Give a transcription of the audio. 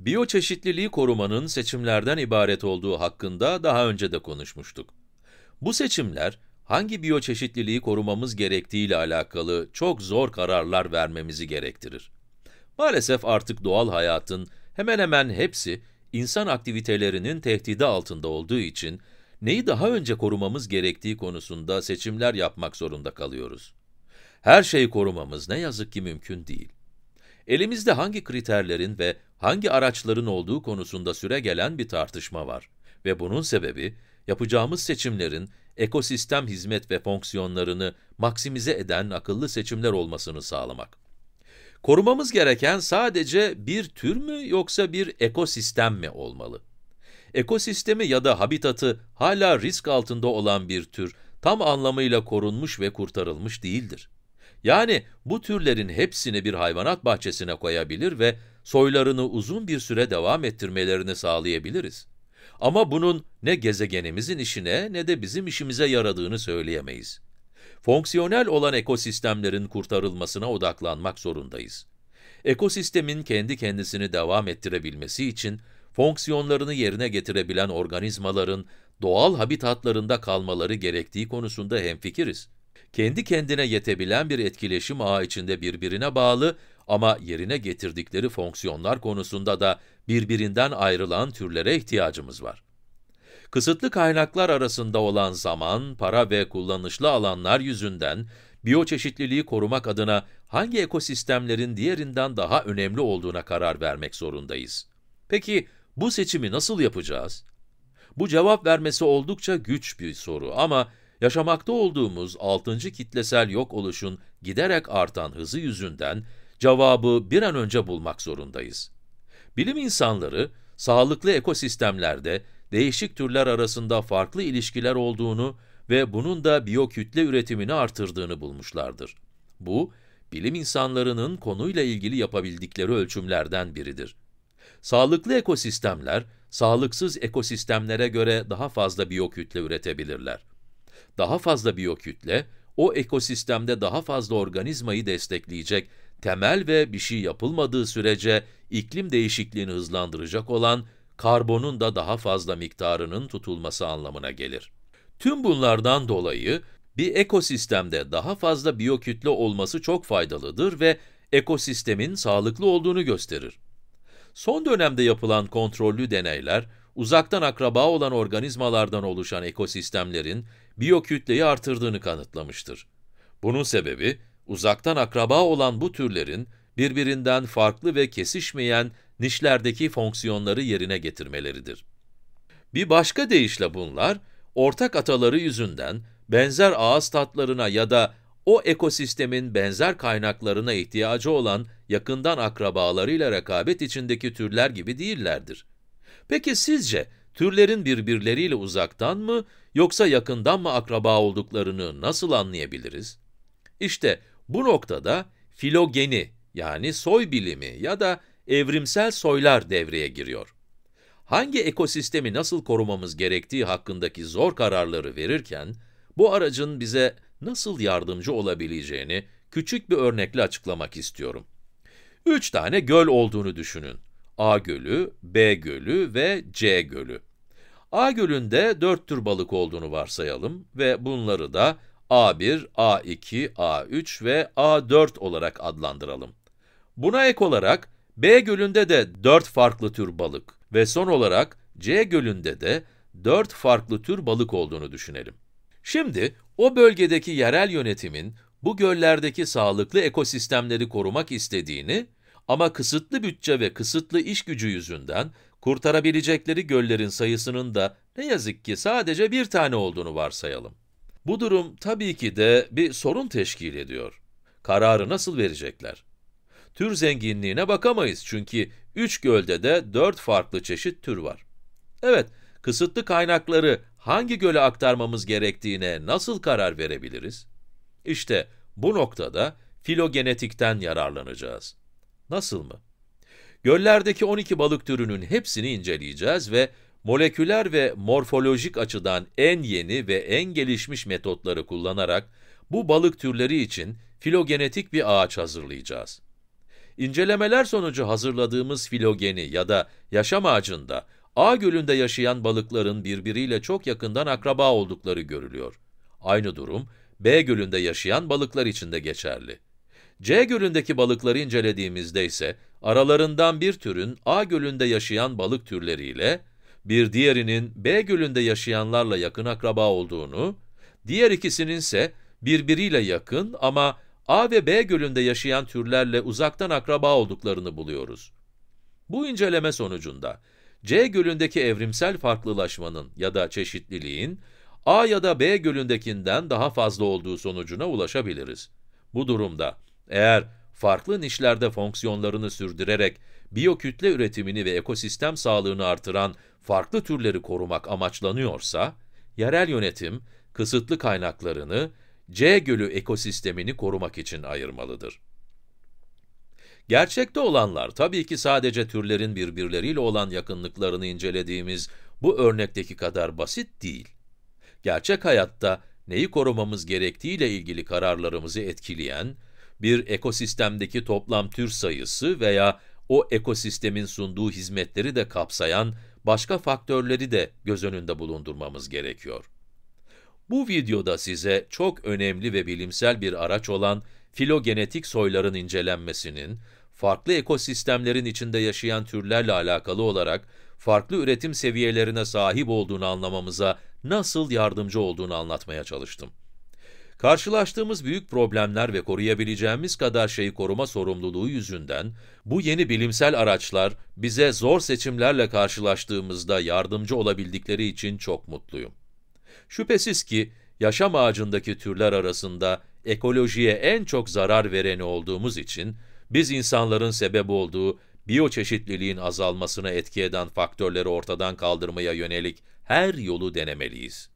Biyoçeşitliliği korumanın seçimlerden ibaret olduğu hakkında daha önce de konuşmuştuk. Bu seçimler, hangi biyoçeşitliliği korumamız gerektiği ile alakalı çok zor kararlar vermemizi gerektirir. Maalesef artık doğal hayatın hemen hemen hepsi insan aktivitelerinin tehdidi altında olduğu için neyi daha önce korumamız gerektiği konusunda seçimler yapmak zorunda kalıyoruz. Her şeyi korumamız ne yazık ki mümkün değil. Elimizde hangi kriterlerin ve hangi araçların olduğu konusunda süre gelen bir tartışma var ve bunun sebebi yapacağımız seçimlerin ekosistem hizmet ve fonksiyonlarını maksimize eden akıllı seçimler olmasını sağlamak. Korumamız gereken sadece bir tür mü yoksa bir ekosistem mi olmalı? ekosistemi ya da habitatı hala risk altında olan bir tür, tam anlamıyla korunmuş ve kurtarılmış değildir. Yani bu türlerin hepsini bir hayvanat bahçesine koyabilir ve soylarını uzun bir süre devam ettirmelerini sağlayabiliriz. Ama bunun ne gezegenimizin işine ne de bizim işimize yaradığını söyleyemeyiz. Fonksiyonel olan ekosistemlerin kurtarılmasına odaklanmak zorundayız. Ekosistemin kendi kendisini devam ettirebilmesi için fonksiyonlarını yerine getirebilen organizmaların doğal habitatlarında kalmaları gerektiği konusunda hemfikiriz. Kendi kendine yetebilen bir etkileşim ağı içinde birbirine bağlı ama yerine getirdikleri fonksiyonlar konusunda da birbirinden ayrılan türlere ihtiyacımız var. Kısıtlı kaynaklar arasında olan zaman, para ve kullanışlı alanlar yüzünden biyoçeşitliliği korumak adına hangi ekosistemlerin diğerinden daha önemli olduğuna karar vermek zorundayız. Peki bu seçimi nasıl yapacağız? Bu cevap vermesi oldukça güç bir soru ama yaşamakta olduğumuz 6. kitlesel yok oluşun giderek artan hızı yüzünden cevabı bir an önce bulmak zorundayız. Bilim insanları sağlıklı ekosistemlerde değişik türler arasında farklı ilişkiler olduğunu ve bunun da biyokütle üretimini artırdığını bulmuşlardır. Bu, bilim insanlarının konuyla ilgili yapabildikleri ölçümlerden biridir. Sağlıklı ekosistemler, sağlıksız ekosistemlere göre daha fazla biyokütle üretebilirler. Daha fazla biyokütle, o ekosistemde daha fazla organizmayı destekleyecek, temel ve bir şey yapılmadığı sürece iklim değişikliğini hızlandıracak olan karbonun da daha fazla miktarının tutulması anlamına gelir. Tüm bunlardan dolayı bir ekosistemde daha fazla biyokütle olması çok faydalıdır ve ekosistemin sağlıklı olduğunu gösterir. Son dönemde yapılan kontrollü deneyler, uzaktan akraba olan organizmalardan oluşan ekosistemlerin biyokütleyi artırdığını kanıtlamıştır. Bunun sebebi, uzaktan akraba olan bu türlerin birbirinden farklı ve kesişmeyen nişlerdeki fonksiyonları yerine getirmeleridir. Bir başka deyişle bunlar, ortak ataları yüzünden benzer ağız tatlarına ya da o ekosistemin benzer kaynaklarına ihtiyacı olan yakından akrabalarıyla rekabet içindeki türler gibi değillerdir. Peki sizce türlerin birbirleriyle uzaktan mı yoksa yakından mı akraba olduklarını nasıl anlayabiliriz? İşte bu noktada filogeni yani soy bilimi ya da evrimsel soylar devreye giriyor. Hangi ekosistemi nasıl korumamız gerektiği hakkındaki zor kararları verirken, bu aracın bize nasıl yardımcı olabileceğini küçük bir örnekle açıklamak istiyorum. Üç tane göl olduğunu düşünün. A gölü, B gölü ve C gölü. A gölünde dört tür balık olduğunu varsayalım ve bunları da A1, A2, A3 ve A4 olarak adlandıralım. Buna ek olarak B gölünde de 4 farklı tür balık ve son olarak C gölünde de 4 farklı tür balık olduğunu düşünelim. Şimdi o bölgedeki yerel yönetimin bu göllerdeki sağlıklı ekosistemleri korumak istediğini ama kısıtlı bütçe ve kısıtlı iş gücü yüzünden kurtarabilecekleri göllerin sayısının da ne yazık ki sadece bir tane olduğunu varsayalım. Bu durum tabii ki de bir sorun teşkil ediyor. Kararı nasıl verecekler? Tür zenginliğine bakamayız çünkü 3 gölde de 4 farklı çeşit tür var. Evet, kısıtlı kaynakları hangi göle aktarmamız gerektiğine nasıl karar verebiliriz? İşte bu noktada filogenetikten yararlanacağız. Nasıl mı? Göllerdeki 12 balık türünün hepsini inceleyeceğiz ve moleküler ve morfolojik açıdan en yeni ve en gelişmiş metotları kullanarak bu balık türleri için filogenetik bir ağaç hazırlayacağız. İncelemeler sonucu hazırladığımız filogeni ya da yaşam ağacında A gölünde yaşayan balıkların birbiriyle çok yakından akraba oldukları görülüyor. Aynı durum B gölünde yaşayan balıklar için de geçerli. C gölündeki balıkları incelediğimizde ise aralarından bir türün A gölünde yaşayan balık türleriyle, bir diğerinin B gölünde yaşayanlarla yakın akraba olduğunu, diğer ikisinin ise birbiriyle yakın ama A ve B gölünde yaşayan türlerle uzaktan akraba olduklarını buluyoruz. Bu inceleme sonucunda C gölündeki evrimsel farklılaşmanın ya da çeşitliliğin A ya da B gölündekinden daha fazla olduğu sonucuna ulaşabiliriz. Bu durumda eğer farklı nişlerde fonksiyonlarını sürdürerek biyokütle üretimini ve ekosistem sağlığını artıran farklı türleri korumak amaçlanıyorsa, yerel yönetim kısıtlı kaynaklarını C gölü ekosistemini korumak için ayırmalıdır. Gerçekte olanlar tabii ki sadece türlerin birbirleriyle olan yakınlıklarını incelediğimiz bu örnekteki kadar basit değil. Gerçek hayatta neyi korumamız gerektiğiyle ilgili kararlarımızı etkileyen, bir ekosistemdeki toplam tür sayısı veya o ekosistemin sunduğu hizmetleri de kapsayan başka faktörleri de göz önünde bulundurmamız gerekiyor. Bu videoda size çok önemli ve bilimsel bir araç olan filogenetik soyların incelenmesinin, farklı ekosistemlerin içinde yaşayan türlerle alakalı olarak farklı üretim seviyelerine sahip olduğunu anlamamıza nasıl yardımcı olduğunu anlatmaya çalıştım. Karşılaştığımız büyük problemler ve koruyabileceğimiz kadar şeyi koruma sorumluluğu yüzünden bu yeni bilimsel araçlar bize zor seçimlerle karşılaştığımızda yardımcı olabildikleri için çok mutluyum. Şüphesiz ki yaşam ağacındaki türler arasında ekolojiye en çok zarar vereni olduğumuz için biz insanların sebep olduğu biyoçeşitliliğin azalmasına etki eden faktörleri ortadan kaldırmaya yönelik her yolu denemeliyiz.